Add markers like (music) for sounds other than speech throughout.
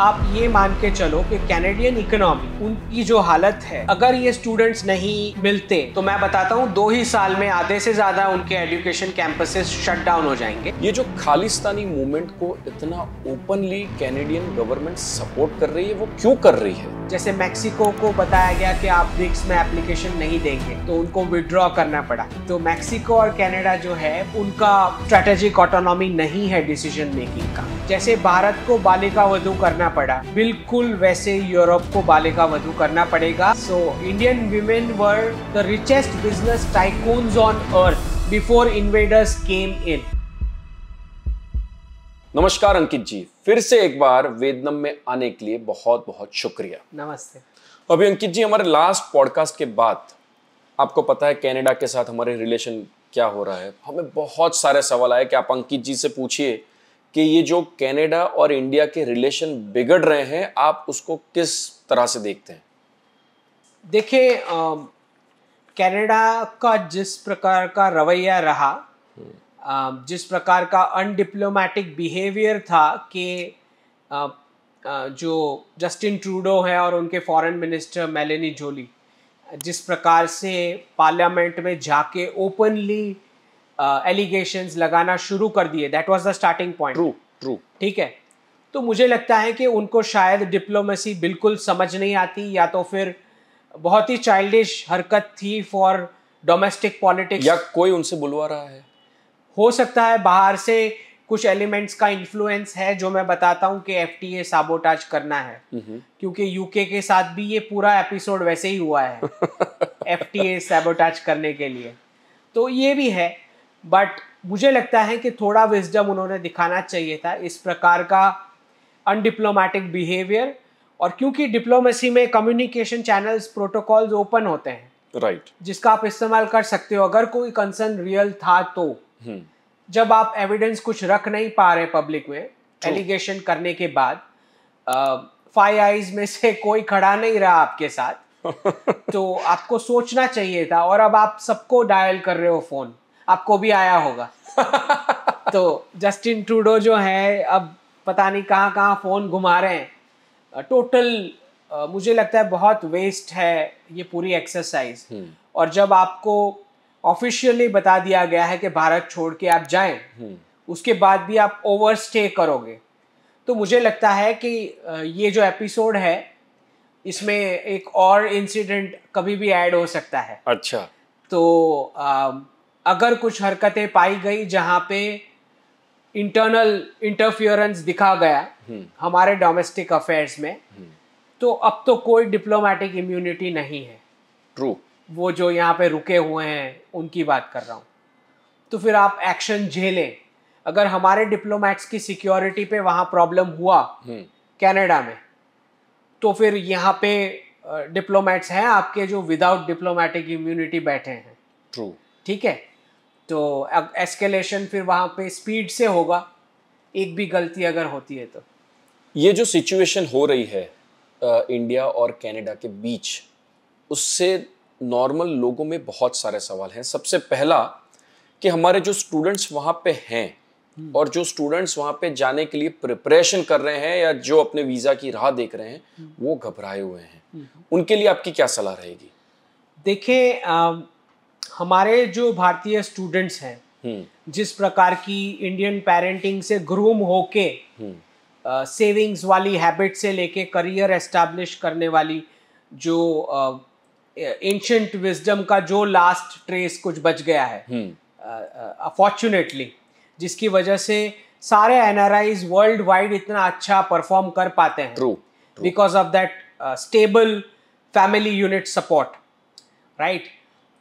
आप ये मान के चलो कि कैनेडियन इकोनॉमी उनकी जो हालत है अगर ये स्टूडेंट्स नहीं मिलते तो मैं बताता हूँ दो ही साल में आधे से ज्यादा उनके एजुकेशन कैंपसेस शट डाउन हो जाएंगे ये जो खालिस्तानी मूवमेंट को इतना ओपनली कैनेडियन गवर्नमेंट सपोर्ट कर रही है वो क्यों कर रही है जैसे मैक्सिको को बताया गया कि आप ब्रिक्स में एप्लीकेशन नहीं देंगे तो उनको विड्रॉ करना पड़ा तो मैक्सिको और कनाडा जो है उनका स्ट्रेटेजिक ऑटोनॉमी नहीं है डिसीजन मेकिंग का जैसे भारत को बालिका वधु करना करना पड़ा बिल्कुल वैसे यूरोप को बालिका वधु करना पड़ेगा so Indian women were the richest business tycoons on earth before invaders came in नमस्कार अंकित जी फिर से एक बार वेदनम में आने के लिए बहुत बहुत शुक्रिया नमस्ते अभी अंकित जी हमारे लास्ट पॉडकास्ट के बाद आपको पता है कनाडा के साथ हमारे रिलेशन क्या हो रहा है हमें बहुत सारे सवाल आए कि आप अंकित जी से पूछिए कि ये जो कनाडा और इंडिया के रिलेशन बिगड़ रहे हैं आप उसको किस तरह से देखते हैं देखिए कनाडा का जिस प्रकार का रवैया रहा आ, हम्म। जिस प्रकार का अनडिप्लोमेटिक बिहेवियर था कि जो जस्टिन ट्रूडो है और उनके फॉरेन मिनिस्टर मेलेनी जोली जिस प्रकार से पार्लियामेंट में जाके ओपनली एलिगेशन uh, लगाना शुरू कर दिए that was the starting point true true ठीक है तो मुझे लगता है कि उनको शायद डिप्लोमेसी बिल्कुल समझ नहीं आती या तो फिर बहुत ही चाइल्डिश हरकत थी फॉर डोमेस्टिक पॉलिटिक्स या कोई उनसे बुलवा रहा है हो सकता है बाहर से कुछ एलिमेंट्स का इन्फ्लुएंस है जो मैं बताता हूँ कि एफ टी ए साबोटाज करना है क्योंकि यूके के साथ भी ये पूरा एपिसोड वैसे ही हुआ है एफ टी ए साबोटाज करने के लिए तो ये भी है बट मुझे लगता है कि थोड़ा विजडम उन्होंने दिखाना चाहिए था इस प्रकार का अनडिप्लोमेटिक बिहेवियर और क्योंकि डिप्लोमेसी में कम्युनिकेशन चैनल्स प्रोटोकॉल्स ओपन होते हैं राइट right. जिसका आप इस्तेमाल कर सकते हो अगर कोई कंसर्न रियल था तो hmm. जब आप एविडेंस कुछ रख नहीं पा रहे पब्लिक में एलिगेशन करने के बाद फाइव आईज में से कोई खड़ा नहीं रहा आपके साथ (laughs) तो आपको सोचना चाहिए था और अब आप सबको डायल कर रहे हो फोन आपको भी आया होगा (laughs) तो जस्टिन ट्रूडो जो है अब पता नहीं कहाँ कहाँ फ़ोन घुमा रहे हैं टोटल मुझे लगता है बहुत वेस्ट है ये पूरी एक्सरसाइज हम्म। और जब आपको ऑफिशियली बता दिया गया है कि भारत छोड़ के आप जाएं हम्म। उसके बाद भी आप ओवर स्टे करोगे तो मुझे लगता है कि ये जो एपिसोड है इसमें एक और इंसिडेंट कभी भी ऐड हो सकता है अच्छा तो आ, अगर कुछ हरकतें पाई गई जहां पे इंटरनल इंटरफियरेंस दिखा गया हम्म। हमारे डोमेस्टिक अफेयर्स में हम्म। तो अब तो कोई डिप्लोमेटिक इम्यूनिटी नहीं है ट्रू वो जो यहाँ पे रुके हुए हैं उनकी बात कर रहा हूँ तो फिर आप एक्शन झेलें अगर हमारे डिप्लोमेट्स की सिक्योरिटी पे वहाँ प्रॉब्लम हुआ कनाडा हम्म। में तो फिर यहाँ पे डिप्लोमेट्स हैं आपके जो विदाउट डिप्लोमेटिक इम्यूनिटी बैठे हैं ट्रू ठीक है तो एस्केलेशन फिर वहाँ पे स्पीड से होगा एक भी गलती अगर होती है तो ये जो सिचुएशन हो रही है इंडिया और कनाडा के बीच उससे नॉर्मल लोगों में बहुत सारे सवाल हैं सबसे पहला कि हमारे जो स्टूडेंट्स वहाँ पे हैं हम्म। और जो स्टूडेंट्स वहाँ पे जाने के लिए प्रिपरेशन कर रहे हैं या जो अपने वीज़ा की राह देख रहे हैं हम्म। वो घबराए हुए हैं हम्म। उनके लिए आपकी क्या सलाह रहेगी देखिए हमारे जो भारतीय स्टूडेंट्स हैं हम्म। जिस प्रकार की इंडियन पेरेंटिंग से ग्रूम होके सेविंग्स हम्म। वाली हैबिट से लेके करियर एस्टेब्लिश करने वाली जो एंशंट uh, विजडम का जो लास्ट ट्रेस कुछ बच गया है अफॉर्चुनेटली uh, uh, जिसकी वजह से सारे एनआरआईज वर्ल्ड वाइड इतना अच्छा परफॉर्म कर पाते हैं because of that stable family unit support right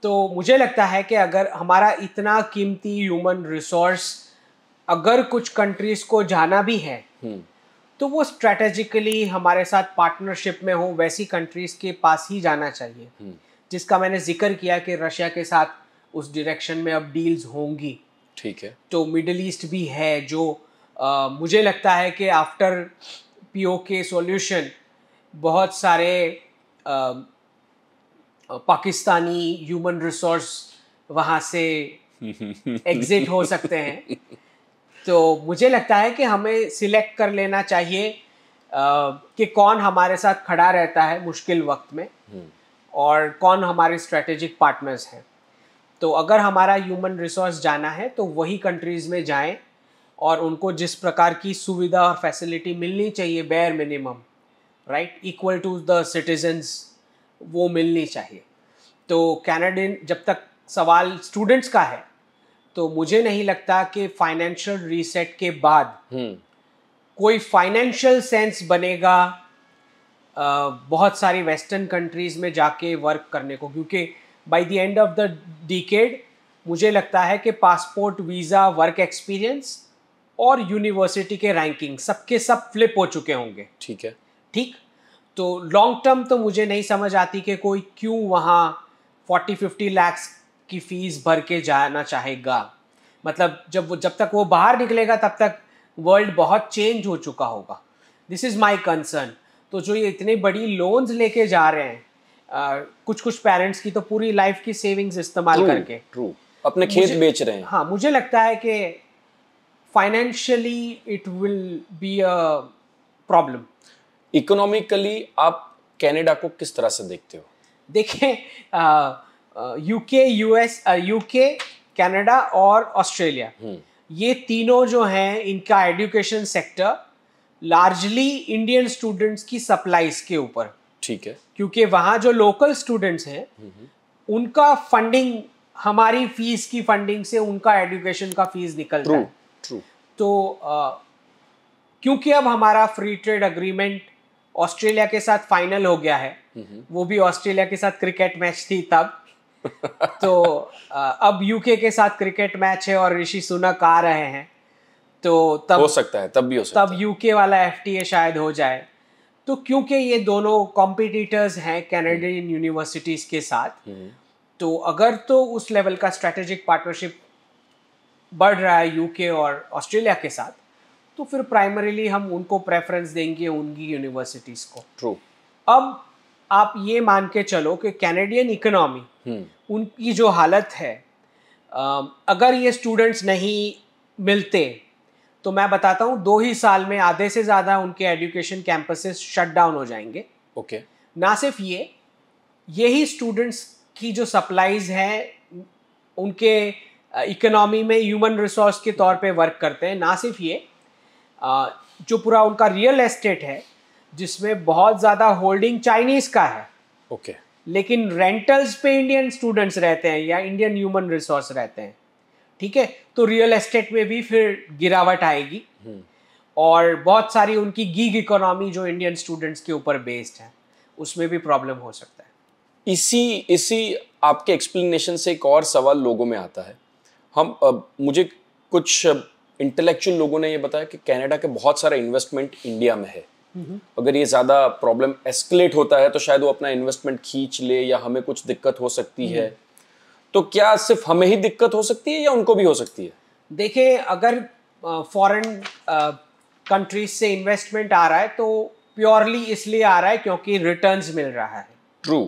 तो मुझे लगता है कि अगर हमारा इतना कीमती ह्यूमन रिसोर्स अगर कुछ कंट्रीज को जाना भी है हम्म। तो वो स्ट्रेटेजिकली हमारे साथ पार्टनरशिप में हो वैसी कंट्रीज के पास ही जाना चाहिए हम्म। जिसका मैंने जिक्र किया कि रशिया के साथ उस डायरेक्शन में अब डील्स होंगी ठीक है तो मिडल ईस्ट भी है जो आ, मुझे लगता है कि आफ्टर पीओके सॉल्यूशन बहुत सारे आ, पाकिस्तानी ह्यूमन रिसोर्स वहाँ से एग्जिट हो सकते हैं तो मुझे लगता है कि हमें सिलेक्ट कर लेना चाहिए कि कौन हमारे साथ खड़ा रहता है मुश्किल वक्त में हम्म। और कौन हमारे स्ट्रेटेजिक पार्टनर्स हैं तो अगर हमारा ह्यूमन रिसोर्स जाना है तो वही कंट्रीज़ में जाएं और उनको जिस प्रकार की सुविधा और फैसिलिटी मिलनी चाहिए bare minimum right equal to the citizens वो मिलनी चाहिए तो कैनेडियन जब तक सवाल स्टूडेंट्स का है तो मुझे नहीं लगता कि फाइनेंशियल रीसेट के बाद हम्म। कोई फाइनेंशियल सेंस बनेगा बहुत सारी वेस्टर्न कंट्रीज़ में जाके वर्क करने को क्योंकि by the end of the decade मुझे लगता है कि पासपोर्ट वीज़ा वर्क एक्सपीरियंस और यूनिवर्सिटी के रैंकिंग सबके सब फ्लिप हो चुके होंगे ठीक है ठीक तो लॉन्ग टर्म तो मुझे नहीं समझ आती कि कोई क्यों वहाँ फोर्टी फिफ्टी लैक्स की फ़ीस भर के जाना चाहेगा मतलब जब जब तक वो बाहर निकलेगा तब तक वर्ल्ड बहुत चेंज हो चुका होगा दिस इज़ माई कंसर्न तो जो ये इतने बड़ी लोन्स लेके जा रहे हैं आ, कुछ कुछ पेरेंट्स की तो पूरी लाइफ की सेविंग्स इस्तेमाल true, करके ट्रू अपने खेत बेच रहे हैं हाँ मुझे लगता है कि financially it will be a problem economically आप कनाडा को किस तरह से देखते हो देखिए यूके यूएस यूके कनाडा और ऑस्ट्रेलिया हम्म। ये तीनों जो हैं इनका education sector largely Indian students की सप्लाईज के ऊपर ठीक है क्योंकि वहाँ जो लोकल स्टूडेंट्स हैं हम्म, हम्म। उनका फंडिंग हमारी फीस की फंडिंग से उनका एजुकेशन का फीस निकल true, है true. तो आ, क्योंकि अब हमारा फ्री ट्रेड अग्रीमेंट ऑस्ट्रेलिया के साथ फाइनल हो गया है वो भी ऑस्ट्रेलिया के साथ क्रिकेट मैच थी तब (laughs) तो अब यूके के साथ क्रिकेट मैच है और ऋषि सुनक आ रहे हैं तो तब हो सकता है तब भी हो सकता तब यूके वाला एफ शायद हो जाए तो क्योंकि ये दोनों कॉम्पिटिटर्स हैं कैनेडियन यूनिवर्सिटीज हम्म। के साथ हम्म। तो अगर तो उस लेवल का स्ट्रेटेजिक पार्टनरशिप बढ़ रहा है यूके और ऑस्ट्रेलिया के साथ तो फिर प्राइमरीली हम उनको प्रेफरेंस देंगे उनकी यूनिवर्सिटीज को ट्रू अब आप ये मान के चलो कि कैनेडियन इकोनॉमी hmm. उनकी जो हालत है अगर ये स्टूडेंट्स नहीं मिलते तो मैं बताता हूँ दो ही साल में आधे से ज़्यादा उनके एजुकेशन कैंपसेस शट डाउन हो जाएंगे ओके okay. ना सिर्फ ये यही स्टूडेंट्स की जो सप्लाईज हैं उनके इकोनॉमी में ह्यूमन रिसोर्स के तौर पे वर्क करते हैं ना सिर्फ ये जो पूरा उनका रियल एस्टेट है जिसमें बहुत ज़्यादा होल्डिंग चाइनीज़ का है ओके okay. लेकिन रेंटल्स पे इंडियन स्टूडेंट्स रहते हैं या इंडियन ह्यूमन रिसोर्स रहते हैं ठीक है तो रियल एस्टेट में भी फिर गिरावट आएगी hmm. और बहुत सारी उनकी गीग इकोनॉमी जो इंडियन स्टूडेंट्स के ऊपर बेस्ड है उसमें भी प्रॉब्लम हो सकता है इसी इसी आपके एक्सप्लेनेशन से एक और सवाल लोगों में आता है हम अब, मुझे कुछ इंटेलेक्चुअल लोगों ने ये बताया कि कनाडा के बहुत सारा इन्वेस्टमेंट इंडिया में है अगर ये ज़्यादा प्रॉब्लम एस्केलेट होता है तो शायद वो अपना इन्वेस्टमेंट खींच ले या हमें कुछ दिक्कत हो सकती है तो क्या सिर्फ हमें ही दिक्कत हो सकती है या उनको भी हो सकती है देखिए अगर फॉरेन कंट्रीज से इन्वेस्टमेंट आ रहा है तो प्योरली इसलिए आ रहा है क्योंकि रिटर्न्स मिल रहा है ट्रू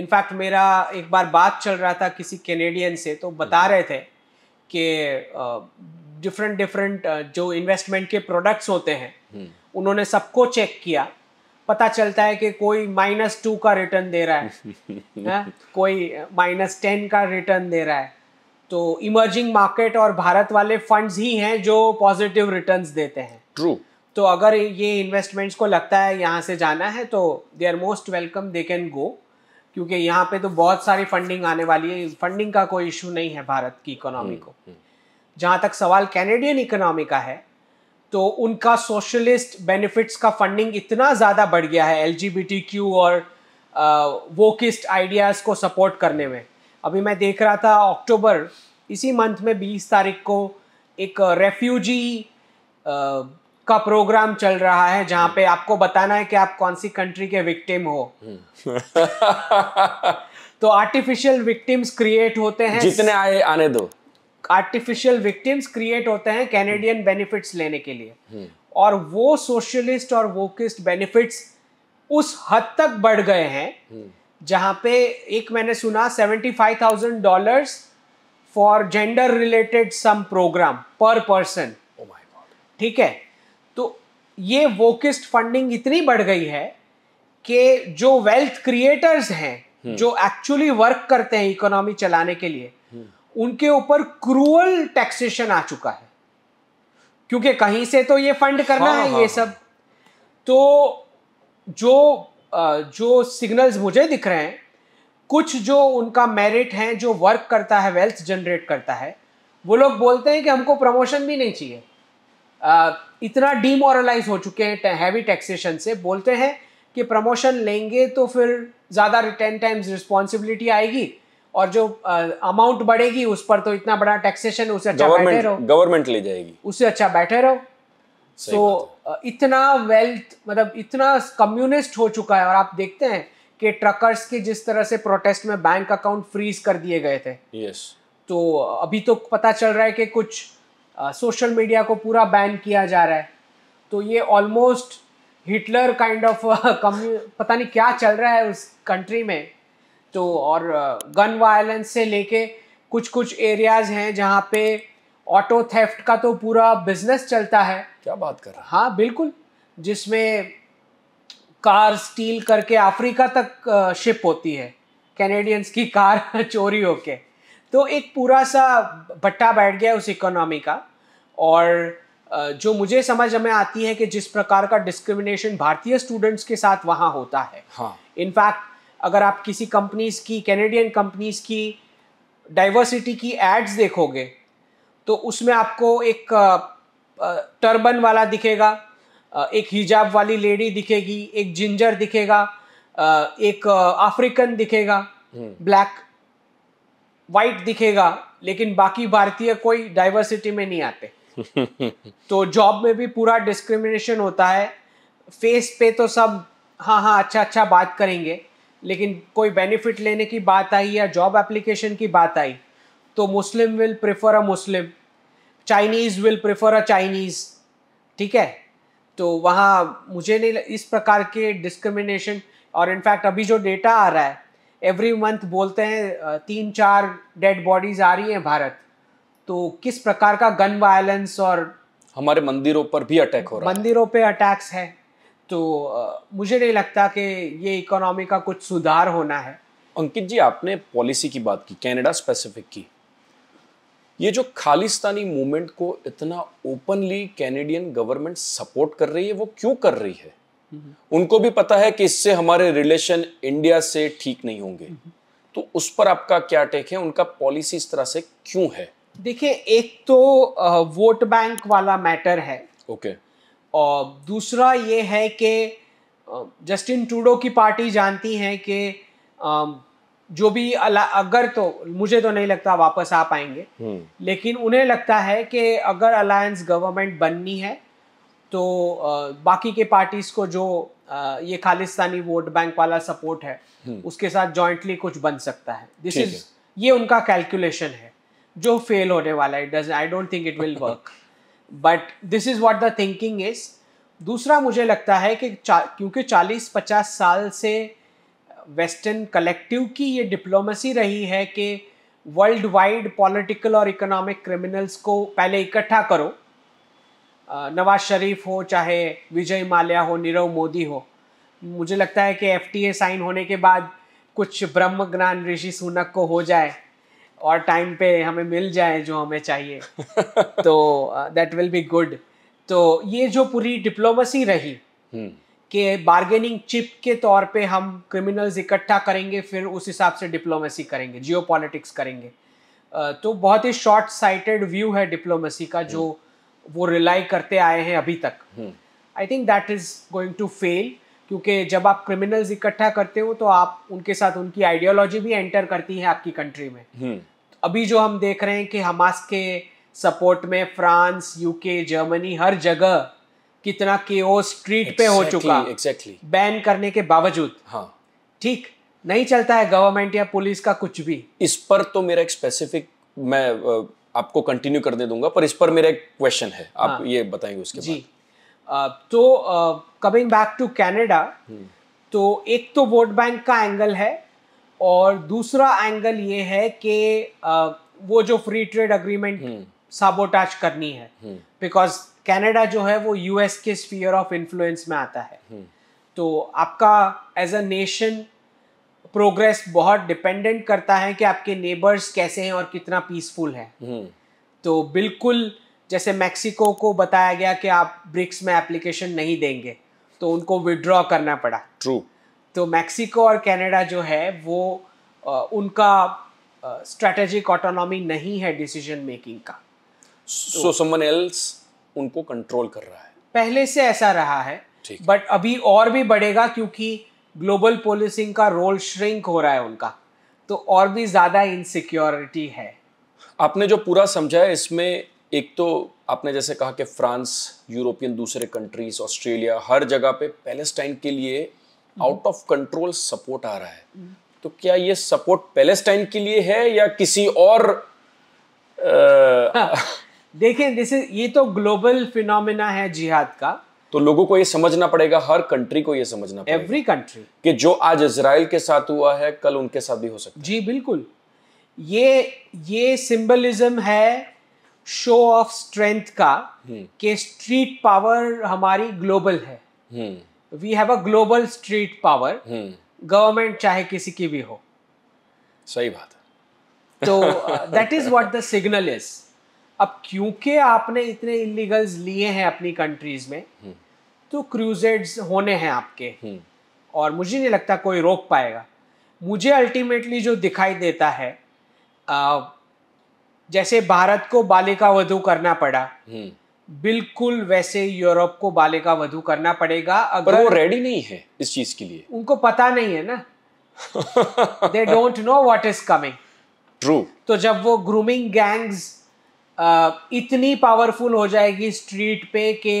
इनफैक्ट मेरा एक बार बात चल रहा था किसी कैनेडियन से तो बता हम्म। रहे थे के डिफरेंट डिफरेंट जो इन्वेस्टमेंट के प्रोडक्ट्स होते हैं हम्म। उन्होंने सबको चेक किया पता चलता है कि कोई माइनस टू का रिटर्न दे रहा है, (laughs) हाँ? कोई माइनस टेन का रिटर्न दे रहा है तो इमर्जिंग मार्केट और भारत वाले फंड्स ही हैं जो पॉजिटिव रिटर्न्स देते हैं ट्रू तो अगर ये इन्वेस्टमेंट्स को लगता है यहाँ से जाना है तो they are most welcome they can go क्योंकि यहाँ पे तो बहुत सारी फंडिंग आने वाली है फंडिंग का कोई इशू नहीं है भारत की इकोनॉमी हम्म, को हम्म। जहाँ तक सवाल कैनेडियन इकोनॉमी का है तो उनका सोशलिस्ट बेनिफिट्स का फंडिंग इतना ज़्यादा बढ़ गया है एल और वोकिस्ट आइडियाज़ को सपोर्ट करने में अभी मैं देख रहा था अक्टूबर इसी मंथ में 20 तारीख को एक रेफ्यूजी का प्रोग्राम चल रहा है जहाँ पे आपको बताना है कि आप कौन सी कंट्री के विक्टिम हो (laughs) तो आर्टिफिशियल विक्टिम्स क्रिएट होते हैं जितने आए आने दो आर्टिफिशियल विक्टिम्स क्रिएट होते हैं कैनेडियन बेनिफिट्स लेने के लिए हम्म। और वो सोशलिस्ट और वोकिस्ट बेनिफिट्स उस हद तक बढ़ गए हैं हम्म। जहाँ पे एक मैंने सुना seventy five thousand dollar for gender related some program per person ठीक है तो ये वोकिस्ट फंडिंग इतनी बढ़ गई है कि जो वेल्थ क्रिएटर्स हैं हम्म। जो एक्चुअली वर्क करते हैं इकोनॉमी चलाने के लिए हम्म। उनके ऊपर क्रूअल टैक्सेशन आ चुका है क्योंकि कहीं से तो ये फंड करना हाँ, है हाँ, ये हाँ। सब तो जो जो सिग्नल्स मुझे दिख रहे हैं कुछ जो उनका मेरिट है जो वर्क करता है वेल्थ जनरेट करता है वो लोग बोलते हैं कि हमको प्रमोशन भी नहीं चाहिए इतना डीमोरलाइज हो चुके हैं हैवी टैक्सेशन से बोलते हैं कि प्रमोशन लेंगे तो फिर ज़्यादा टेन टाइम्स रिस्पॉन्सिबिलिटी आएगी और जो अमाउंट बढ़ेगी उस पर तो इतना बड़ा टैक्सेशन उससे अच्छा, अच्छा बैठे रहो गवर्नमेंट ले जाएगी उससे अच्छा बैठे रहो सो so, इतना वेल्थ मतलब इतना कम्युनिस्ट हो चुका है और आप देखते हैं कि ट्रकर्स के जिस तरह से प्रोटेस्ट में बैंक अकाउंट फ्रीज कर दिए गए थे यस yes. तो अभी तो पता चल रहा है कि कुछ सोशल मीडिया को पूरा बैन किया जा रहा है तो ये ऑलमोस्ट हिटलर काइंड ऑफ कम्यू पता नहीं क्या चल रहा है उस कंट्री में तो और गन वायलेंस से लेके कुछ कुछ एरियाज हैं जहाँ पे ऑटो थेफ्ट का तो पूरा बिजनेस चलता है क्या बात कर रहा हाँ बिल्कुल जिसमें कार स्टील करके अफ्रीका तक शिप होती है कैनेडियंस की कार (laughs) चोरी होके तो एक पूरा सा भट्टा बैठ गया उस इकोनॉमी का और जो मुझे समझ में आती है कि जिस प्रकार का डिस्क्रिमिनेशन भारतीय स्टूडेंट्स के साथ वहाँ होता है इनफैक्ट हाँ. अगर आप किसी कंपनीज की कैनेडियन कंपनीज की डाइवर्सिटी की एड्स देखोगे तो उसमें आपको एक टर्बन वाला दिखेगा एक हिजाब वाली लेडी दिखेगी एक जिंजर दिखेगा एक अफ्रीकन दिखेगा ब्लैक हम्म। वाइट दिखेगा लेकिन बाकी भारतीय कोई डाइवर्सिटी में नहीं आते (laughs) तो जॉब में भी पूरा डिस्क्रिमिनेशन होता है फेस पे तो सब हाँ हाँ अच्छा अच्छा बात करेंगे लेकिन कोई बेनिफिट लेने की बात आई या जॉब एप्लीकेशन की बात आई तो Muslim will prefer a Muslim Chinese will prefer a Chinese ठीक है तो वहाँ मुझे नहीं इस प्रकार के डिस्क्रिमिनेशन और इनफैक्ट अभी जो डेटा आ रहा है एवरी मंथ बोलते हैं तीन चार डेड बॉडीज आ रही हैं भारत तो किस प्रकार का गन वायलेंस और हमारे मंदिरों पर भी अटैक हो रहा है मंदिरों पे अटैक्स है तो मुझे नहीं लगता कि ये इकोनॉमी का कुछ सुधार होना है अंकित जी आपने पॉलिसी की बात की कैनेडा स्पेसिफिक की ये जो खालिस्तानी मूवमेंट को इतना ओपनली कैनेडियन गवर्नमेंट सपोर्ट कर रही है वो क्यों कर रही है उनको भी पता है कि इससे हमारे रिलेशन इंडिया से ठीक नहीं होंगे तो उस पर आपका क्या टेक है उनका पॉलिसी इस तरह से क्यों है देखिए एक तो वोट बैंक वाला मैटर है ओके और दूसरा ये है कि जस्टिन टूडो की पार्टी जानती है कि जो भी अगर तो मुझे तो नहीं लगता वापस आ पाएंगे हम्म। लेकिन उन्हें लगता है कि अगर अलायंस गवर्नमेंट बननी है तो बाकी के पार्टीज को जो ये खालिस्तानी वोट बैंक वाला सपोर्ट है हम्म। उसके साथ जॉइंटली कुछ बन सकता है दिस इज ये उनका कैलकुलेशन है जो फेल होने वाला है does I don't think it will work but this is what the thinking is दूसरा मुझे लगता है कि चा, क्योंकि 40-50 साल से वेस्टर्न कलेक्टिव की ये डिप्लोमेसी रही है कि वर्ल्ड वाइड पॉलिटिकल और इकोनॉमिक क्रिमिनल्स को पहले इकट्ठा करो नवाज शरीफ हो चाहे विजय माल्या हो नीरव मोदी हो मुझे लगता है कि एफ साइन होने के बाद कुछ ब्रह्म ज्ञान ऋषि सुनक को हो जाए और टाइम पे हमें मिल जाए जो हमें चाहिए (laughs) तो दैट विल बी गुड तो ये जो पूरी डिप्लोमेसी रही हम्म। कि बार्गेनिंग चिप के तौर पे हम क्रिमिनल्स इकट्ठा करेंगे फिर उस हिसाब से डिप्लोमेसी करेंगे जियो करेंगे तो बहुत ही शॉर्ट साइटेड व्यू है डिप्लोमेसी का जो वो रिलाई करते आए हैं अभी तक I think that is going to fail क्योंकि जब आप क्रिमिनल्स इकट्ठा करते हो तो आप उनके साथ उनकी आइडियोलॉजी भी एंटर करती है आपकी कंट्री में hmm. अभी जो हम देख रहे हैं कि हमास के सपोर्ट में फ्रांस यूके जर्मनी हर जगह कितना के स्ट्रीट exactly, पे हो चुका एग्जैक्टली exactly. बैन करने के बावजूद हाँ ठीक नहीं चलता है गवर्नमेंट या पुलिस का कुछ भी इस पर तो मेरा एक स्पेसिफिक मैं आपको कंटिन्यू करने दूंगा पर इस पर मेरा एक क्वेश्चन है आप हाँ, ये बताएंगे उसके जी बाद। तो कमिंग बैक टू कैनेडा तो एक तो वोट बैंक का एंगल है और दूसरा एंगल ये है कि वो जो फ्री ट्रेड अग्रीमेंट साबोटाज करनी है बिकॉज हम्म। कैनेडा जो है वो यूएस के स्फीयर ऑफ इन्फ्लुएंस में आता है हम्म। तो आपका एज अ नेशन प्रोग्रेस बहुत डिपेंडेंट करता है कि आपके नेबर्स कैसे हैं और कितना पीसफुल है हम्म। तो बिल्कुल जैसे मैक्सिको को बताया गया कि आप ब्रिक्स में एप्लीकेशन नहीं देंगे तो उनको विड्रॉ करना पड़ा ट्रू तो मैक्सिको और कनाडा जो है वो आ, उनका स्ट्रेटेजिक ऑटोनॉमी नहीं है डिसीजन मेकिंग का सो समवन एल्स उनको कंट्रोल कर रहा है पहले से ऐसा रहा है बट अभी और भी बढ़ेगा क्योंकि ग्लोबल पोलिसिंग का रोल श्रिंक हो रहा है उनका तो और भी ज़्यादा इनसिक्योरिटी है आपने जो पूरा समझा है इसमें एक तो आपने जैसे कहा कि फ्रांस यूरोपियन दूसरे कंट्रीज ऑस्ट्रेलिया हर जगह पे पैलेस्टाइन के लिए आउट ऑफ कंट्रोल सपोर्ट आ रहा है तो क्या ये सपोर्ट पैलेस्टाइन के लिए है या किसी और आ... हाँ, (laughs) देखिए दिस ये तो ग्लोबल फिनोमिना है जिहाद का तो लोगों को ये समझना पड़ेगा हर कंट्री को ये समझना पड़ेगा एवरी कंट्री कि जो आज इसराइल के साथ हुआ है कल उनके साथ भी हो सकता है जी बिल्कुल ये ये सिंबलिज्म है शो ऑफ स्ट्रेंथ का हम्म। कि स्ट्रीट पावर हमारी ग्लोबल है we have a global street power government चाहे किसी की भी हो सही बात है तो that is what the signal is अब क्योंकि आपने इतने इलीगल्स लिए हैं अपनी कंट्रीज में हम्म। तो क्रूजेड्स होने हैं आपके हम्म। और मुझे नहीं लगता कोई रोक पाएगा मुझे अल्टीमेटली जो दिखाई देता है आ, जैसे भारत को बालिका वधु करना पड़ा हम्म। बिल्कुल वैसे यूरोप को बालिका वधु करना पड़ेगा अगर पर वो रेडी नहीं है इस चीज के लिए उनको पता नहीं है ना they don't know what is coming true तो जब वो ग्रूमिंग गैंग्स इतनी पावरफुल हो जाएगी स्ट्रीट पे कि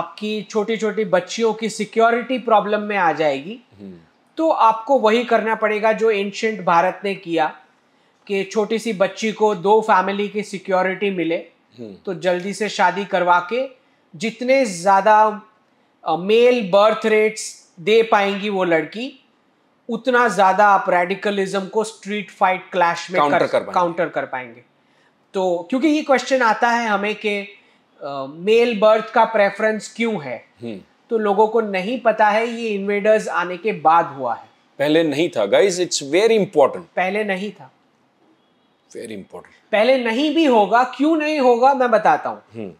आपकी छोटी छोटी बच्चियों की सिक्योरिटी प्रॉब्लम में आ जाएगी हम्म। तो आपको वही करना पड़ेगा जो एंशंट भारत ने किया कि छोटी सी बच्ची को दो फैमिली की सिक्योरिटी मिले हम्म। तो जल्दी से शादी करवा के जितने ज़्यादा मेल बर्थ रेट्स दे पाएंगी वो लड़की उतना ज़्यादा आप रेडिकलिज्म को स्ट्रीट फाइट क्लैश में काउंटर कर, कर काउंटर कर पाएंगे तो क्योंकि ये क्वेश्चन आता है हमें कि मेल बर्थ का प्रेफरेंस क्यों है हम्म। तो लोगों को नहीं पता है ये इन्वेडर्स आने के बाद हुआ है पहले नहीं था गाइस इट्स वेरी इंपॉर्टेंट पहले नहीं था वेरी इंपॉर्टेंट पहले नहीं भी होगा क्यों नहीं होगा मैं बताता हूँ हम्म।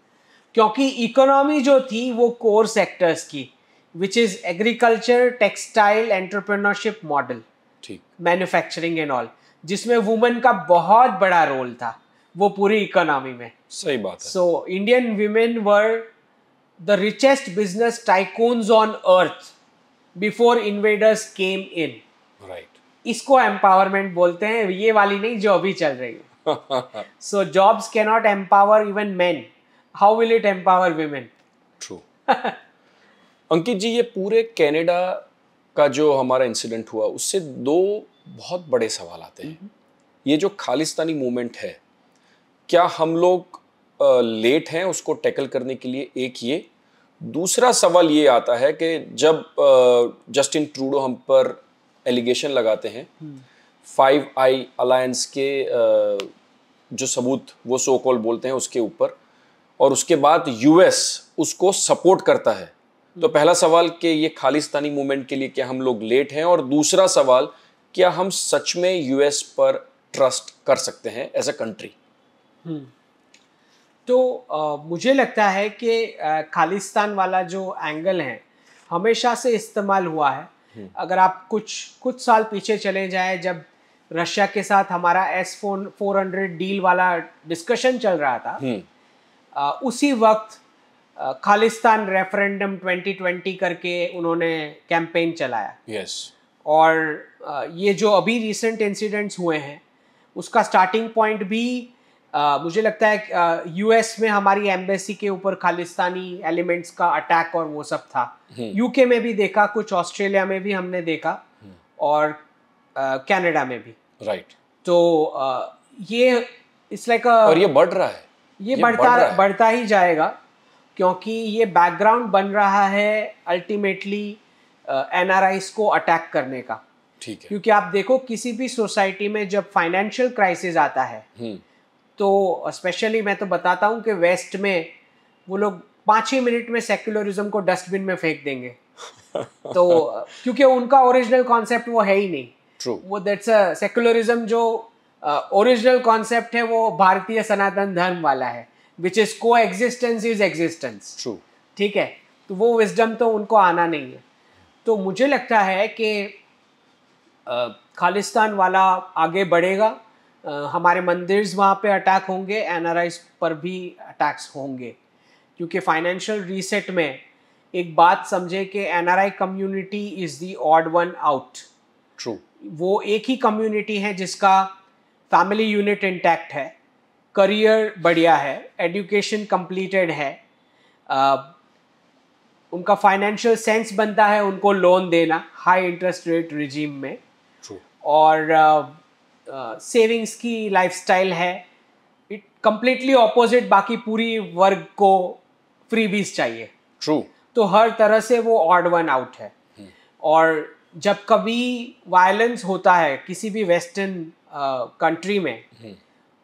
क्योंकि इकोनॉमी जो थी वो कोर सेक्टर्स की which is agriculture textile entrepreneurship model ठीक मैन्युफैक्चरिंग एंड ऑल जिसमें वुमेन का बहुत बड़ा रोल था वो पूरी इकोनॉमी में सही बात है so Indian women were the richest business tycoons on earth before invaders came in right इसको एम्पावरमेंट बोलते हैं ये वाली नहीं जो अभी चल रही है so jobs can not empower even men how will it empower women true Ankit ji ये पूरे कैनेडा का जो हमारा इंसिडेंट हुआ उससे दो बहुत बड़े सवाल आते हैं हम्म। ये जो खालिस्तानी मूवमेंट है क्या हम लोग लेट हैं उसको टैकल करने के लिए एक ये दूसरा सवाल ये आता है कि जब जस्टिन ट्रूडो हम पर एलिगेशन लगाते हैं हम्म। फाइव आई अलायंस के जो सबूत वो सो कॉल बोलते हैं उसके ऊपर और उसके बाद यूएस उसको सपोर्ट करता है हम्म। तो पहला सवाल कि ये खालिस्तानी मूवमेंट के लिए क्या हम लोग लेट हैं और दूसरा सवाल क्या हम सच में यूएस पर ट्रस्ट कर सकते हैं एज अ कंट्री हम्म। तो आ, मुझे लगता है कि खालिस्तान वाला जो एंगल है हमेशा से इस्तेमाल हुआ है हम्म। अगर आप कुछ कुछ साल पीछे चले जाएं जब रशिया के साथ हमारा एस फोन फोर हंड्रेड डील वाला डिस्कशन चल रहा था आ, हम्म। उसी वक्त खालिस्तान रेफरेंडम 2020 करके उन्होंने कैंपेन चलाया yes. और आ, ये जो अभी रिसेंट इंसिडेंट्स हुए हैं उसका स्टार्टिंग पॉइंट भी आ, मुझे लगता है यूएस में हमारी एम्बेसी के ऊपर खालिस्तानी एलिमेंट्स का अटैक और वो सब था यूके हम्म। में भी देखा कुछ ऑस्ट्रेलिया में भी हमने देखा हम्म। और कनाडा में भी राइट तो आ, ये इट्स लाइक और ये बढ़ रहा है ये, ये बढ़ता बढ़ बढ़ता ही जाएगा क्योंकि ये बैकग्राउंड बन रहा है अल्टीमेटली एन को अटैक करने का ठीक है क्योंकि आप देखो किसी भी सोसाइटी में जब फाइनेंशियल क्राइसिस आता है हम्म। तो स्पेशली मैं तो बताता हूँ कि वेस्ट में वो लोग पाँच ही मिनट में सेक्युलरिज्म को डस्टबिन में फेंक देंगे तो क्योंकि उनका ओरिजिनल कॉन्सेप्ट वो है ही नहीं True. वो दैट्स अ सेक्युलरिज्म जो ओरिजिनल uh, कॉन्सेप्ट है वो भारतीय सनातन धर्म वाला है which is coexistence is existence ठीक है तो वो विजडम तो उनको आना नहीं है तो मुझे लगता है कि uh, खालिस्तान वाला आगे बढ़ेगा हमारे मंदिर्स वहाँ पे अटैक होंगे एन पर भी अटैक्स होंगे क्योंकि फाइनेंशियल रीसेट में एक बात समझे कि an community is the odd one out true वो एक ही कम्युनिटी है जिसका फैमिली यूनिट इंटैक्ट है करियर बढ़िया है एडुकेशन कंप्लीटेड है uh, उनका फाइनेंशियल सेंस बनता है उनको लोन देना हाई इंटरेस्ट रेट रिजीम में True. और uh, सेविंग्स की स्टाइल है इट कम्प्लीटली ऑपोजिट बाकी पूरी वर्ग को फ्रीबीज चाहिए ट्रू तो हर तरह से वो ऑड वन आउट है hmm. और जब कभी वायलेंस होता है किसी भी वेस्टर्न कंट्री में hmm.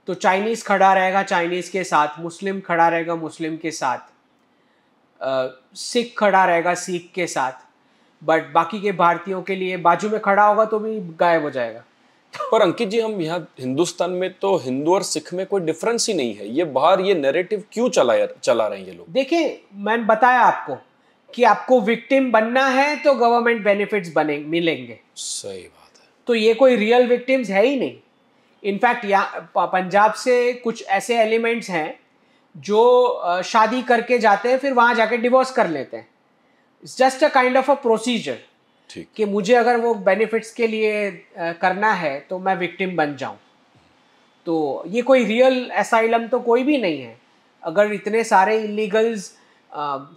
तो चाइनीज़ खड़ा रहेगा चाइनीज़ के साथ मुस्लिम खड़ा रहेगा मुस्लिम के साथ सिख खड़ा रहेगा सिख के साथ बट बाकी के भारतीयों के लिए बाजू में खड़ा होगा तो भी गायब हो जाएगा पर अंकित जी हम यहाँ हिंदुस्तान में तो हिंदू और सिख में कोई डिफरेंस ही नहीं है ये बाहर ये नैरेटिव क्यों चला चला रहे हैं ये लोग देखिए मैंने बताया आपको कि आपको विक्टिम बनना है तो गवर्नमेंट बेनिफिट्स बने मिलेंगे सही बात है तो ये कोई रियल विक्टिम्स है ही नहीं इनफैक्ट यहाँ पंजाब से कुछ ऐसे एलिमेंट्स हैं जो शादी करके जाते हैं फिर वहां जाके डिवोर्स कर लेते हैं it's just a kind of a procedure कि मुझे अगर वो बेनिफिट्स के लिए करना है तो मैं विक्टिम बन जाऊं तो ये कोई रियल एसाइलम तो कोई भी नहीं है अगर इतने सारे इलीगल्स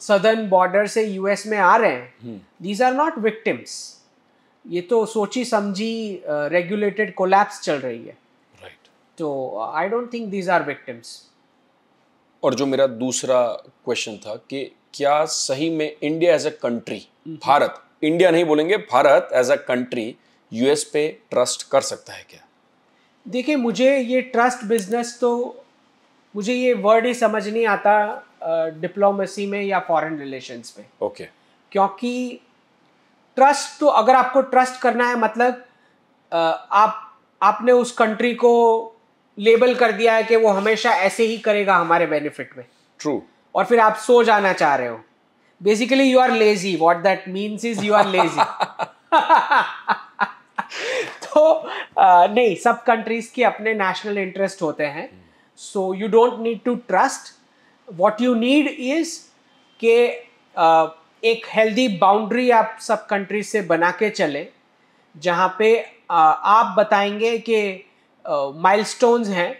सदर्न बॉर्डर से यूएस में आ रहे हैं दीज आर नॉट विक्टिम्स ये तो सोची समझी रेगुलेटेड कोलैप्स चल रही है राइट तो I don't think these are victims और जो मेरा दूसरा क्वेश्चन था कि क्या सही में India as a country Bharat India नहीं बोलेंगे Bharat as a country US पे ट्रस्ट कर सकता है क्या देखिए मुझे ये ट्रस्ट बिजनेस तो मुझे ये वर्ड ही समझ नहीं आता डिप्लोमेसी में या फॉरेन रिलेशंस में ओके okay. क्योंकि ट्रस्ट तो अगर आपको ट्रस्ट करना है मतलब आप आपने उस कंट्री को लेबल कर दिया है कि वो हमेशा ऐसे ही करेगा हमारे बेनिफिट में ट्रू और फिर आप सो जाना चाह रहे हो basically you are lazy what that means is you are lazy (laughs) तो नहीं सब कंट्रीज के अपने नेशनल इंटरेस्ट होते हैं so you don't need to trust what you need is के एक हेल्दी बाउंड्री आप सब कंट्रीज से बना के चले जहाँ पे आप बताएंगे कि स्टोन्स हैं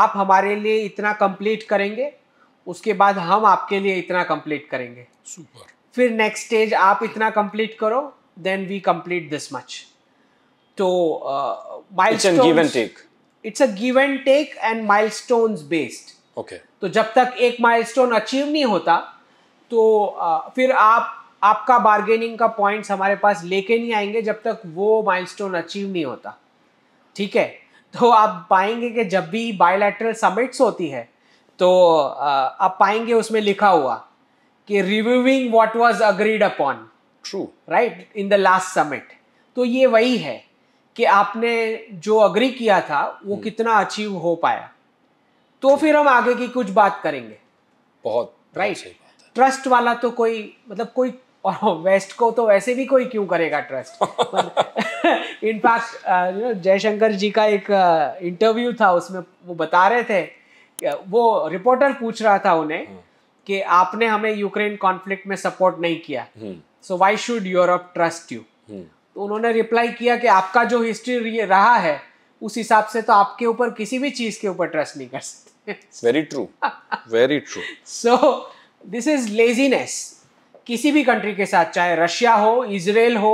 आप हमारे लिए इतना कंप्लीट करेंगे उसके बाद हम आपके लिए इतना कंप्लीट करेंगे सुपर फिर नेक्स्ट स्टेज आप इतना कंप्लीट करो then we complete this much तो milestone take it's a give and take and milestones based okay तो जब तक एक माइलस्टोन अचीव नहीं होता तो uh, फिर आप आपका बार्गेनिंग का पॉइंट्स हमारे पास लेके नहीं आएंगे जब तक वो माइलस्टोन अचीव नहीं होता ठीक है तो आप पाएंगे कि जब भी बायोलैटरल समिट्स होती है तो आप पाएंगे उसमें लिखा हुआ कि reviewing what was agreed upon true right in the last summit तो ये वही है कि आपने जो अग्री किया था वो हम्म। कितना अचीव हो पाया तो फिर हम आगे की कुछ बात करेंगे बहुत राइट right? ट्रस्ट वाला तो कोई मतलब कोई और वेस्ट को तो वैसे भी कोई क्यों करेगा ट्रस्ट इनफैक्ट (laughs) जयशंकर जी का एक इंटरव्यू था उसमें वो बता रहे थे वो रिपोर्टर पूछ रहा था उन्हें हम्म। कि आपने हमें यूक्रेन कॉन्फ्लिक्ट में सपोर्ट नहीं किया so why should Europe trust you तो उन्होंने रिप्लाई किया कि आपका जो हिस्ट्री रहा है उस हिसाब से तो आपके ऊपर किसी भी चीज के ऊपर ट्रस्ट नहीं कर सकते very true very true so this is laziness किसी भी कंट्री के साथ चाहे रशिया हो इसराइल हो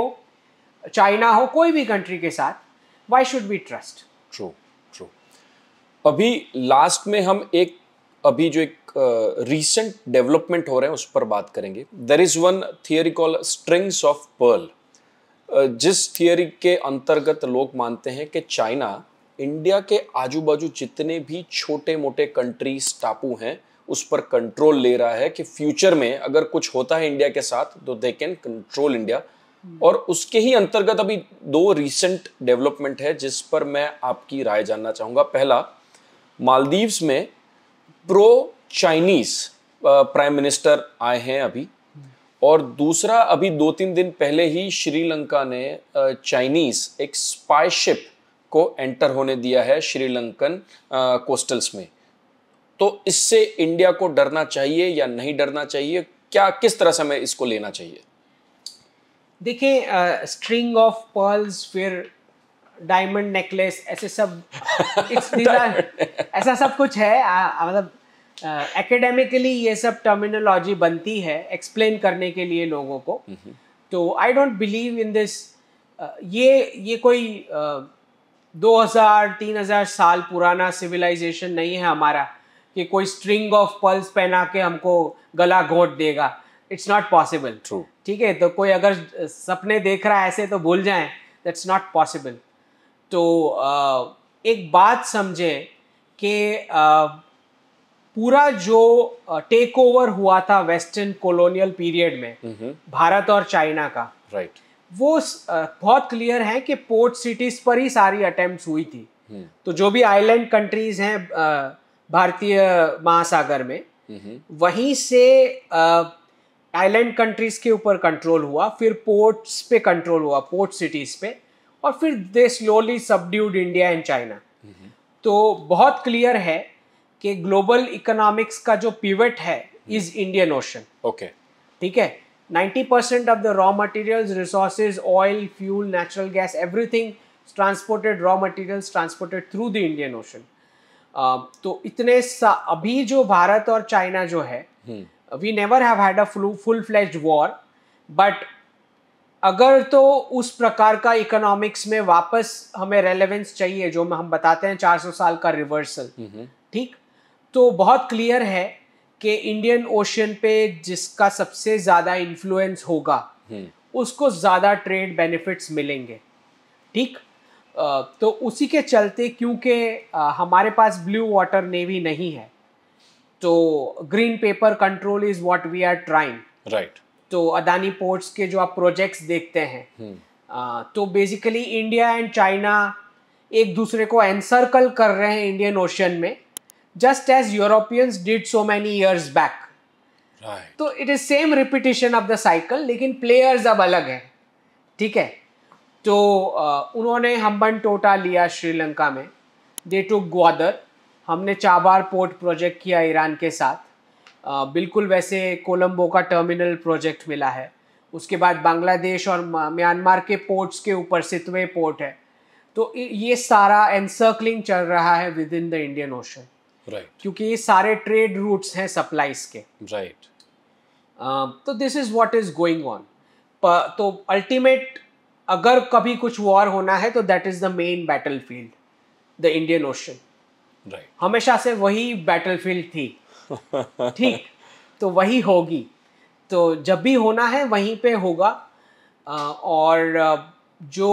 चाइना हो कोई भी कंट्री के साथ why should be trust true अभी लास्ट में हम एक अभी जो एक रीसेंट uh, डेवलपमेंट हो रहे हैं उस पर बात करेंगे there is one theory call strings of pearl जिस थियरी के अंतर्गत लोग मानते हैं कि चाइना इंडिया के आजू बाजू जितने भी छोटे मोटे कंट्रीज टापू हैं उस पर कंट्रोल ले रहा है कि फ्यूचर में अगर कुछ होता है इंडिया के साथ तो दे कैन कंट्रोल इंडिया और उसके ही अंतर्गत अभी दो रिसेंट डेवलपमेंट है जिस पर मैं आपकी राय जानना चाहूंगा पहला मालदीव्स में प्रो चाइनीज़ प्राइम मिनिस्टर आए हैं अभी और दूसरा अभी दो तीन दिन पहले ही श्रीलंका ने चाइनीज़ एक स्पाइसिप को एंटर होने दिया है श्रीलंकन कोस्टल्स में तो इससे इंडिया को डरना चाहिए या नहीं डरना चाहिए क्या किस तरह से हमें इसको लेना चाहिए देखिए स्ट्रिंग ऑफ पर्ल्स फिर डायमंड नेकलेस ऐसे सब (laughs) ऐसा सब कुछ है मतलब एकेडमिकली ये सब टर्मिनोलॉजी बनती है एक्सप्लेन करने के लिए लोगों को तो I don't believe in this ये ये कोई दो हज़ार तीन हज़ार साल पुराना सिविलाइजेशन नहीं है हमारा कि कोई स्ट्रिंग ऑफ पर्ल्स पहना के हमको गला घोट देगा इट्स नॉट पॉसिबल ठीक है तो कोई अगर सपने देख रहा है ऐसे तो भूल जाए दैट्स नॉट पॉसिबल तो एक बात समझें कि पूरा जो टेक ओवर हुआ था वेस्टर्न कॉलोनियल पीरियड में भारत और चाइना का राइट वो बहुत क्लियर है कि पोर्ट सिटीज पर ही सारी अटेम्प्ट हुई थी हम्म। तो जो भी आइलैंड कंट्रीज हैं भारतीय महासागर में वहीं से आइलैंड कंट्रीज के ऊपर कंट्रोल हुआ फिर पोर्ट्स पे कंट्रोल हुआ पोर्ट सिटीज पे और फिर they slowly subdued India and China तो बहुत क्लियर है कि ग्लोबल इकोनॉमिक्स का जो पिवट है इज इंडियन ओशन ओके ठीक है 90% percent of the raw materials resources oil fuel natural gas everything transported raw materials transported through the Indian ocean तो इतने सा अभी जो भारत और चाइना जो है we never have had a full fledge war but अगर तो उस प्रकार का इकोनॉमिक्स में वापस हमें रेलेवेंस चाहिए जो हम बताते हैं 400 साल का रिवर्सल ठीक तो बहुत क्लियर है कि इंडियन ओशन पे जिसका सबसे ज़्यादा इन्फ्लुएंस होगा हम्म। उसको ज़्यादा ट्रेड बेनिफिट्स मिलेंगे ठीक तो उसी के चलते क्योंकि हमारे पास ब्लू वाटर नेवी नहीं है तो green paper control is what we are trying right तो अदानी पोर्ट्स के जो आप प्रोजेक्ट्स देखते हैं हम्म। आ, तो बेसिकली इंडिया एंड चाइना एक दूसरे को एनसर्कल कर रहे हैं इंडियन ओशन में just as Europeans did so many years back तो it is same repetition of the cycle लेकिन प्लेयर्स अब अलग हैं ठीक है तो uh, उन्होंने हम्बन टोटा tota लिया श्रीलंका में दे टू ग्वादर हमने चाबार पोर्ट प्रोजेक्ट किया ईरान के साथ बिल्कुल वैसे कोलंबो का टर्मिनल प्रोजेक्ट मिला है उसके बाद बांग्लादेश और म्यांमार के पोर्ट्स के ऊपर सितवे पोर्ट है तो ये सारा एनसर्कलिंग चल रहा है within the Indian ocean right क्योंकि ये सारे ट्रेड रूट्स हैं सप्लाईज के राइट right. तो this is what is going on तो अल्टीमेट अगर कभी कुछ वॉर होना है तो that is the main battle field the Indian ocean right हमेशा से वही बैटल फील्ड थी ठीक तो वही होगी तो जब भी होना है वहीं पे होगा और जो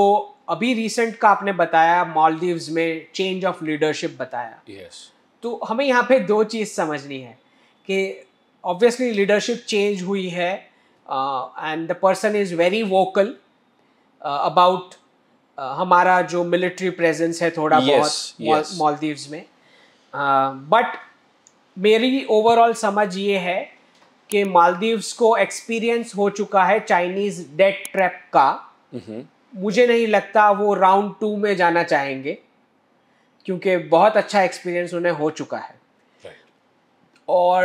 अभी रिसेंट का आपने बताया मालदीव्स में चेंज ऑफ लीडरशिप बताया yes. तो हमें यहाँ पे दो चीज़ समझनी है कि ऑब्वियसली लीडरशिप चेंज हुई है and the person is very vocal about हमारा जो मिलिट्री प्रेजेंस है थोड़ा yes, बहुत yes. मालदीव्स में बट uh, मेरी ओवरऑल समझ ये है कि मालदीव्स को एक्सपीरियंस हो चुका है चाइनीज डेट ट्रैप का हम्म। मुझे नहीं लगता वो राउंड टू में जाना चाहेंगे क्योंकि बहुत अच्छा एक्सपीरियंस उन्हें हो चुका है और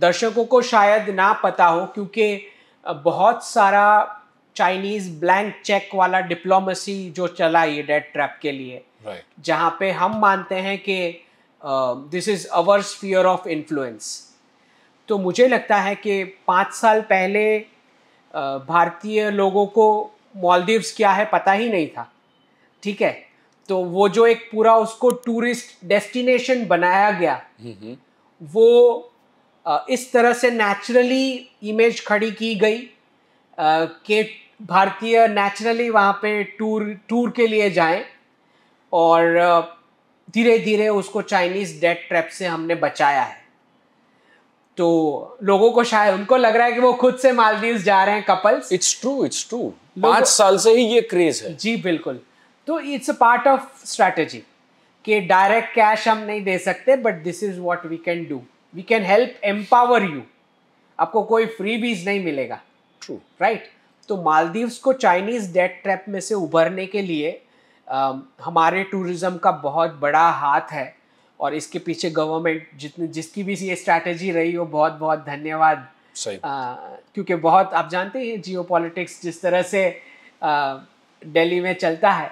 दर्शकों को शायद ना पता हो क्योंकि बहुत सारा चाइनीज ब्लैंक चेक वाला डिप्लोमेसी जो चला ये डेट ट्रैप के लिए जहां जहाँ पे हम मानते हैं कि this is our sphere of influence तो मुझे लगता है कि पाँच साल पहले uh, भारतीय लोगों को मॉलदीव्स क्या है पता ही नहीं था ठीक है तो वो जो एक पूरा उसको टूरिस्ट डेस्टिनेशन बनाया गया वो uh, इस तरह से नेचुरली इमेज खड़ी की गई uh, कि भारतीय नेचुरली वहाँ पे टूर टूर के लिए जाएं और धीरे धीरे उसको चाइनीज़ डेट ट्रैप से हमने बचाया है तो लोगों को शायद उनको लग रहा है कि वो खुद से मालदीव जा रहे हैं couples it's true it's true पांच साल से ही ये क्रेज है जी बिल्कुल तो it's a part of strategy कि डायरेक्ट कैश हम नहीं दे सकते but this is what we can do we can help empower you आपको कोई फ्री बीज नहीं मिलेगा ट्रू राइट right? तो मालदीव्स को चाइनीज डेट ट्रैप में से उभरने के लिए हमारे टूरिज़्म का बहुत बड़ा हाथ है और इसके पीछे गवर्नमेंट जितने जिसकी भी ये स्ट्रैटेजी रही हो बहुत बहुत धन्यवाद सही क्योंकि बहुत आप जानते हैं जियो पॉलिटिक्स जिस तरह से दिल्ली में चलता है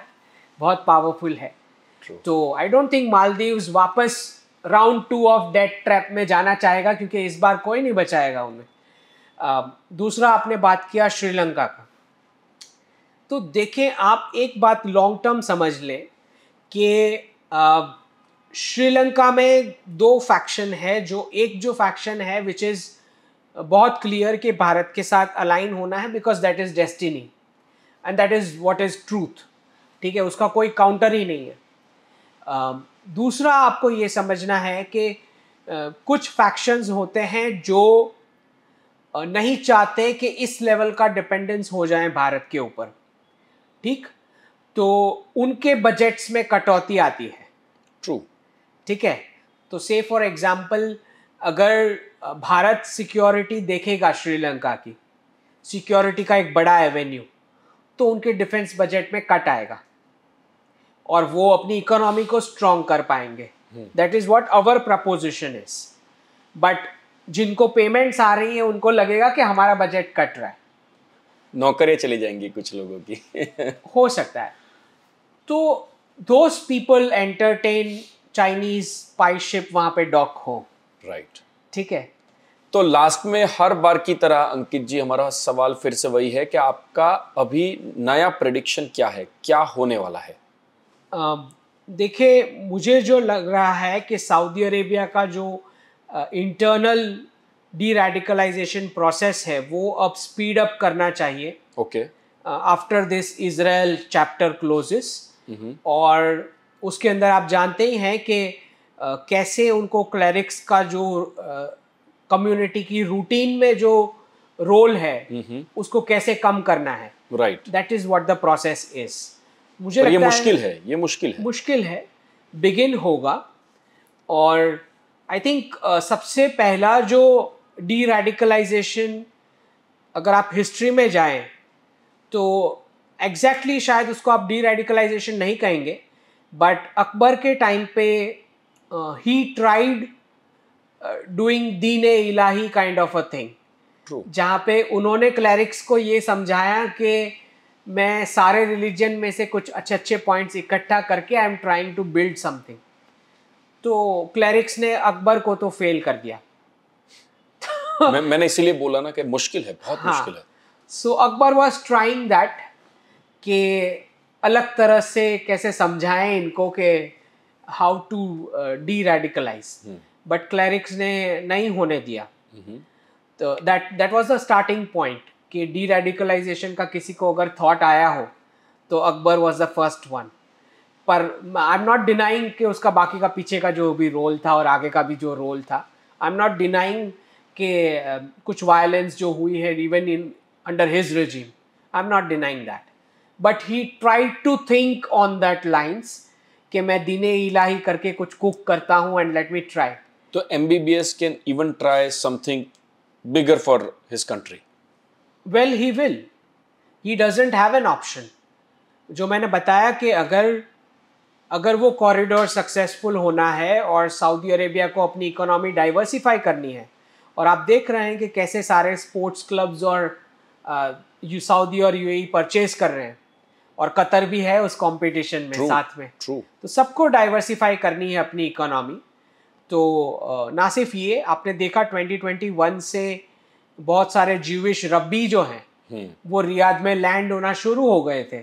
बहुत पावरफुल है True. तो आई डोंट थिंक मालदीव्स वापस round two of debt trap में जाना चाहेगा क्योंकि इस बार कोई नहीं बचाएगा उन्हें दूसरा आपने बात किया श्रीलंका का तो देखें आप एक बात लॉन्ग टर्म समझ लें कि श्रीलंका में दो फैक्शन है जो एक जो फैक्शन है विच इज़ बहुत क्लियर कि भारत के साथ अलाइन होना है because that is destiny and that is what is truth ठीक है उसका कोई काउंटर ही नहीं है uh, दूसरा आपको ये समझना है कि uh, कुछ फैक्शंस होते हैं जो uh, नहीं चाहते कि इस लेवल का डिपेंडेंस हो जाए भारत के ऊपर ठीक तो उनके बजट्स में कटौती आती है ट्रू ठीक है तो से फॉर एग्जाम्पल अगर भारत सिक्योरिटी देखेगा श्रीलंका की सिक्योरिटी का एक बड़ा एवेन्यू तो उनके डिफेंस बजट में कट आएगा और वो अपनी इकोनॉमी को स्ट्रॉन्ग कर पाएंगे that is what our proposition is but जिनको पेमेंट्स आ रही है उनको लगेगा कि हमारा बजट कट रहा है नौकरियां चली जाएंगी कुछ लोगों की (laughs) हो सकता है तो those people entertain Chinese spy ship वहां पे डॉक हो राइट right. ठीक है तो लास्ट में हर बार की तरह अंकित जी हमारा सवाल फिर से वही है कि आपका अभी नया प्रडिक्शन क्या है क्या होने वाला है देखिए मुझे जो लग रहा है कि सऊदी अरेबिया का जो इंटरनल डी रेडिकलाइजेशन प्रोसेस है वो अब स्पीड अप करना चाहिए okay after this Israel chapter closes और उसके अंदर आप जानते ही हैं कि uh, कैसे उनको क्लरिक्स का जो कम्युनिटी uh, की रूटीन में जो रोल है mm-hmm. उसको कैसे कम करना है right that is what the process is मुझे लगता ये मुश्किल है, है ये मुश्किल है मुश्किल है बिगिन होगा और आई थिंक uh, सबसे पहला जो डी रेडिकलाइजेशन अगर आप हिस्ट्री में जाएं तो एग्जैक्टली exactly शायद उसको आप डी रेडिकलाइजेशन नहीं कहेंगे बट अकबर के टाइम पे ही tried doing Din e Ilahi kind of a thing जहाँ पे उन्होंने क्लैरिक्स को ये समझाया कि मैं सारे रिलीजन में से कुछ अच्छे अच्छे पॉइंट्स इकट्ठा करके I am trying to build something तो क्लैरिक्स ने अकबर को तो फेल कर दिया (laughs) मैं, मैंने इसीलिए बोला ना कि मुश्किल है बहुत हाँ, मुश्किल है so Akbar was trying that कि अलग तरह से कैसे समझाएं इनको कि how to deradicalize but clerics ने नहीं होने दिया हम्म। तो that that was the starting point कि डी रेडिकलाइजेशन का किसी को अगर थॉट आया हो तो Akbar was the first one पर आई एम नॉट डिनाइंग कि उसका बाकी का पीछे का जो भी रोल था और आगे का भी जो रोल था आई एम नॉट डिनाइंग के um, कुछ वायलेंस जो हुई है even in under his regime I am not denying that but he try to think on that lines कि मैं दिन इलाही करके कुछ कुक करता हूँ एंड लेट मी ट्राई तो M B B S can even try something bigger for his country well he will he doesn't have an option जो मैंने बताया कि अगर अगर वो कॉरिडोर सक्सेसफुल होना है और सऊदी अरेबिया को अपनी इकोनॉमी डाइवर्सिफाई करनी है और आप देख रहे हैं कि कैसे सारे स्पोर्ट्स क्लब्स और यू सऊदी और यू परचेज e कर रहे हैं और कतर भी है उस कंपटीशन में True. साथ में True. तो सबको डाइवर्सिफाई करनी है अपनी इकोनॉमी तो ना सिर्फ ये आपने देखा 2021 से बहुत सारे जीविश रब्बी जो हैं hmm. वो रियाद में लैंड होना शुरू हो गए थे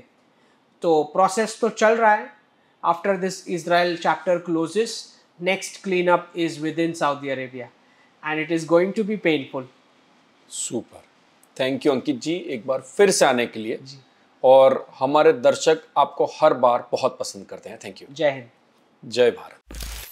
तो प्रोसेस तो चल रहा है after this Israel chapter closes next clean up is within Saudi Arabia and it is going to be painful. Super thank you Ankit ji एक बार फिर से आने के लिए जी और हमारे दर्शक आपको हर बार बहुत पसंद करते हैं थैंक यू जय हिंद जय भारत